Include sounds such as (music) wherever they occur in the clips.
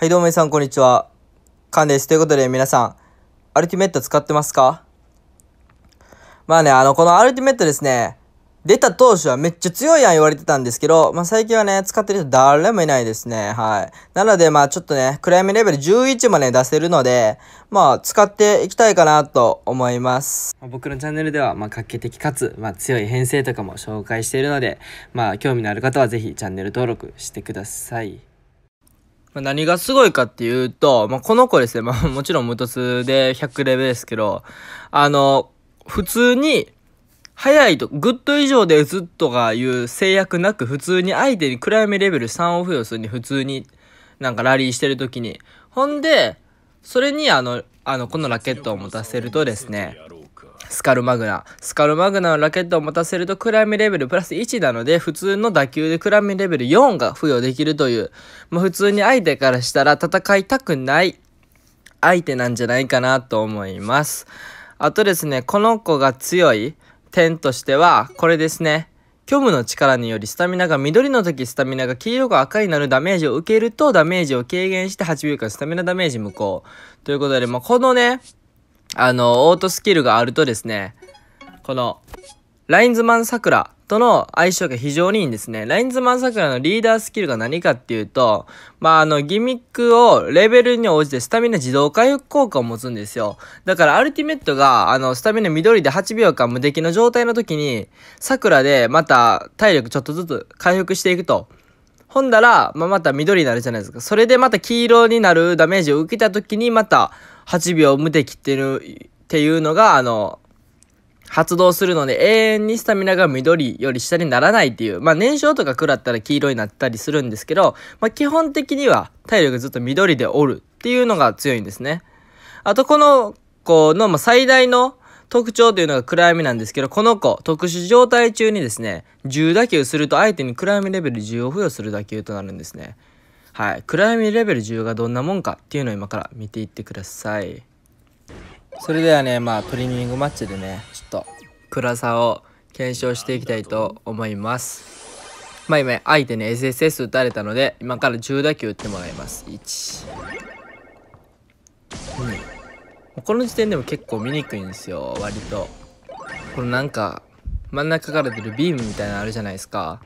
はい、どうも皆さん、こんにちは。カンです。ということで、皆さん、アルティメット使ってますかまあね、あの、このアルティメットですね、出た当初はめっちゃ強いやん言われてたんですけど、まあ最近はね、使ってる人誰もいないですね。はい。なので、まあちょっとね、暗闇レベル11まで、ね、出せるので、まあ使っていきたいかなと思います。僕のチャンネルでは、まあ画期的かつ、まあ強い編成とかも紹介しているので、まあ興味のある方はぜひチャンネル登録してください。まあ、何がすごいかっていうと、まあ、この子ですね、まあ、(laughs) もちろん無凸で100レベルですけど、あの、普通に、早いと、グッド以上で打つとかいう制約なく、普通に相手に暗闇レベル3を付与するに、普通に、なんかラリーしてる時に。ほんで、それにあの、あの、このラケットを持たせるとですね、スカルマグナ。スカルマグナのラケットを持たせるとクライレベルプラス1なので、普通の打球でクライレベル4が付与できるという、まあ、普通に相手からしたら戦いたくない相手なんじゃないかなと思います。あとですね、この子が強い点としては、これですね。虚無の力によりスタミナが緑の時スタミナが黄色が赤になるダメージを受けるとダメージを軽減して8秒間スタミナダメージ無効。ということで、まあ、このね、あの、オートスキルがあるとですね、この、ラインズマン桜との相性が非常にいいんですね。ラインズマン桜のリーダースキルが何かっていうと、まあ、あの、ギミックをレベルに応じてスタミナ自動回復効果を持つんですよ。だから、アルティメットが、あの、スタミナ緑で8秒間無敵の状態の時に、桜でまた体力ちょっとずつ回復していくと。ほんだら、まあ、また緑になるじゃないですか。それでまた黄色になるダメージを受けた時にまた8秒無敵っていうっていうのが、あの、発動するので永遠にスタミナが緑より下にならないっていう、まあ燃焼とか食らったら黄色になったりするんですけど、まあ基本的には体力ずっと緑でおるっていうのが強いんですね。あとこの子の、まあ、最大の特徴というのが暗闇なんですけど、この子、特殊状態中にですね、10打球すると相手に暗闇レベル10を付与する打球となるんですね。はい。暗闇レベル10がどんなもんかっていうのを今から見ていってください。それではね、まあトリミングマッチでね、ちょっと暗さを検証していきたいと思います。まあ今相手に SSS 打たれたので、今から10打球打ってもらいます。1。この時点でも結構見にくいんですよ割とこのなんか真ん中から出るビームみたいなのあるじゃないですか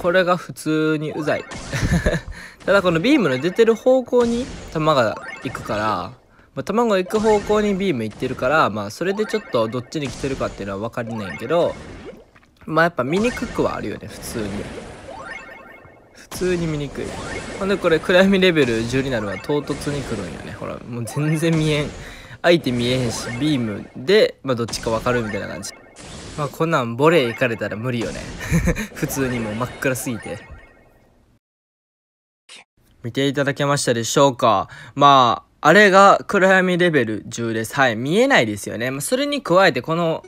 これが普通にうざい (laughs) ただこのビームの出てる方向に弾が行くから、まあ、弾が行く方向にビーム行ってるからまあそれでちょっとどっちに来てるかっていうのは分かりないけどまあやっぱ見にくくはあるよね普通に。普通に見にくいほんでこれ暗闇レベル10になるは唐突に来るんよねほらもう全然見えん相手見えへんしビームで、まあ、どっちか分かるみたいな感じまあこんなんボレー行かれたら無理よね (laughs) 普通にもう真っ暗すぎて見ていただけましたでしょうかまああれが暗闇レベル10ですはい見えないですよね、まあ、それに加えてこの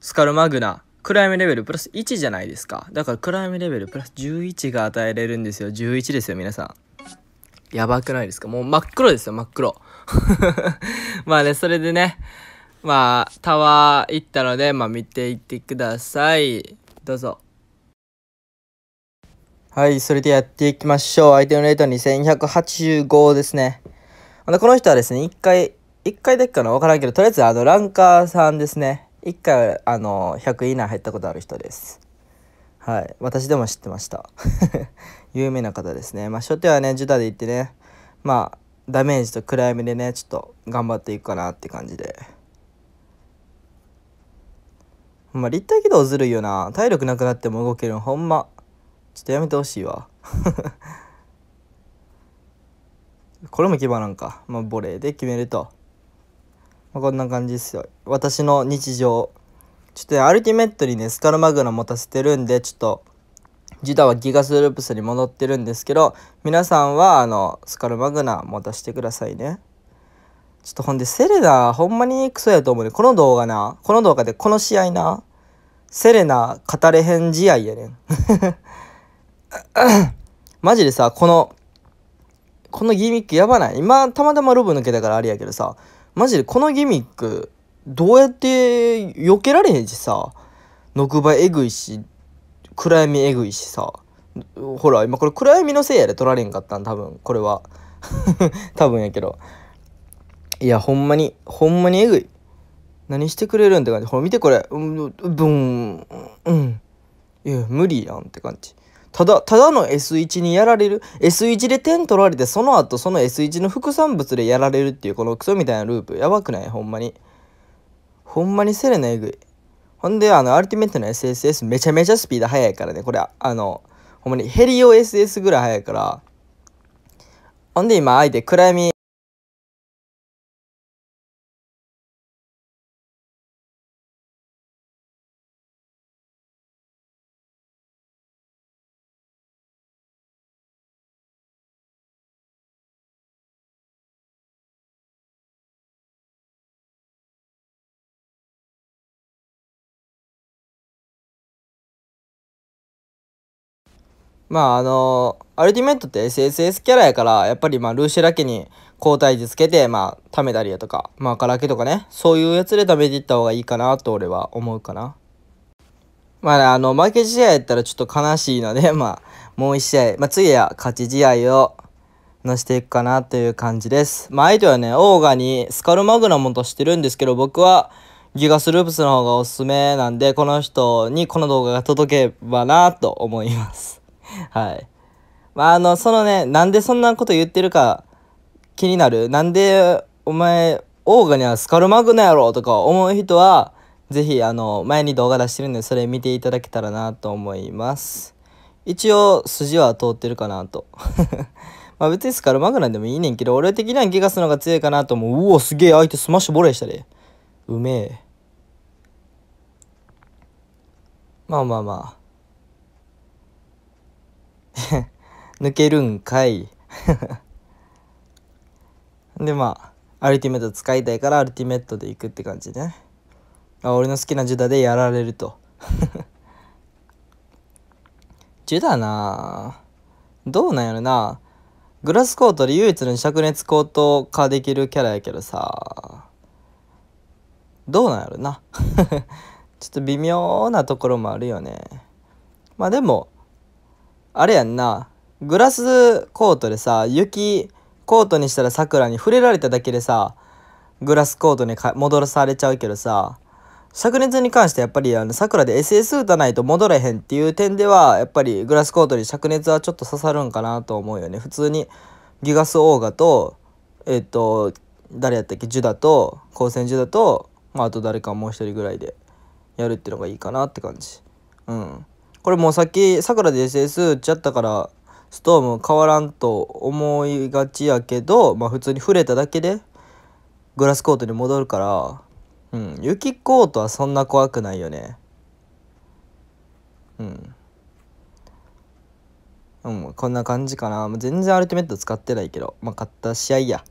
スカルマグナクライムレベルプラス1じゃないですか。だからクライムレベルプラス11が与えれるんですよ。11ですよ、皆さん。やばくないですかもう真っ黒ですよ、真っ黒。(laughs) まあね、それでね、まあ、タワー行ったので、まあ見ていってください。どうぞ。はい、それでやっていきましょう。相手のレート2285ですね。この人はですね、1回、1回だけかなわからんけど、とりあえずあの、ランカーさんですね。一回あの100位以内入ったことある人ですはい私でも知ってました (laughs) 有名な方ですねまあ初手はねジュダで行ってねまあダメージと暗闇でねちょっと頑張っていくかなって感じでまあ立体起動ずるいよな体力なくなっても動けるのほんまちょっとやめてほしいわ (laughs) これも牙なんかまあボレーで決めるとまあ、こんな感じですよ。私の日常。ちょっと、ね、アルティメットにね、スカルマグナ持たせてるんで、ちょっと、ジダはギガスループスに戻ってるんですけど、皆さんは、あの、スカルマグナ持たせてくださいね。ちょっとほんで、セレナ、ほんまにクソやと思うね。この動画な、この動画でこの試合な、セレナ語れへん試合やねん。(laughs) マジでさ、この、このギミックやばない。今、たまたまロブ抜けたからあれやけどさ、マジでこのギミック、どうやって避けられへんしさ、のくばえぐいし、暗闇えぐいしさ、ほら、今これ暗闇のせいやで取られんかったん、多分、これは。(laughs) 多分やけど。いや、ほんまに、ほんまにえぐい。何してくれるんって感じ。ほら、見てこれ。うん、ブン、うん。いや、無理やんって感じ。ただ、ただの S1 にやられる。S1 で点取られて、その後その S1 の副産物でやられるっていう、このクソみたいなループ。やばくないほんまに。ほんまにセレナえぐい。ほんで、あの、アルティメットの SSS めちゃめちゃスピード速いからね。これ、あの、ほんまにヘリオ SS ぐらい速いから。ほんで今相手暗闇まああのー、アルティメットって SSS キャラやから、やっぱりまあルーシェラ家に交代時つけて、まあ貯めたりやとか、まあカラケとかね、そういうやつで貯めていった方がいいかなと俺は思うかな。まあね、あの、負け試合やったらちょっと悲しいので、(laughs) まあ、もう一試合、まあ次は勝ち試合をのしていくかなという感じです。まあ、相手はね、オーガにスカルマグナムとしてるんですけど、僕はギガスループスの方がおすすめなんで、この人にこの動画が届けばなと思います。(laughs) はい。まあ、あの、そのね、なんでそんなこと言ってるか気になる。なんで、お前、オーガにはスカルマグナやろとか思う人は、ぜひ、あの、前に動画出してるんで、それ見ていただけたらなと思います。一応、筋は通ってるかなと。(laughs) まあ別にスカルマグナでもいいねんけど、俺的にはギガスの方が強いかなと思う。うお、すげえ、相手スマッシュボレーしたで。うめえ。まあまあまあ。(laughs) 抜けるんかい (laughs) でまあアルティメット使いたいからアルティメットで行くって感じでねあ俺の好きなジュダでやられると (laughs) ジュダなどうなんやろなグラスコートで唯一の灼熱コート化できるキャラやけどさどうなんやろなちょっと微妙なところもあるよねまあでもあれやんな、グラスコートでさ、雪コートにしたら桜に触れられただけでさ、グラスコートに戻されちゃうけどさ、灼熱に関してやっぱりあの桜で SS 打たないと戻れへんっていう点ではやっぱりグラスコートに灼熱はちょっと刺さるんかなと思うよね普通にギガスオーガとえっ、と誰やったっけジュダと光線ジュダと、まあ、あと誰かもう一人ぐらいでやるっていうのがいいかなって感じうんこれもうさっきさくらで SS 打っちゃったからストーム変わらんと思いがちやけどまあ普通に触れただけでグラスコートに戻るからうん雪コートはそんな怖くないよねうんうん、こんな感じかな。全然アルティメット使ってないけど、まあ、買った試合や。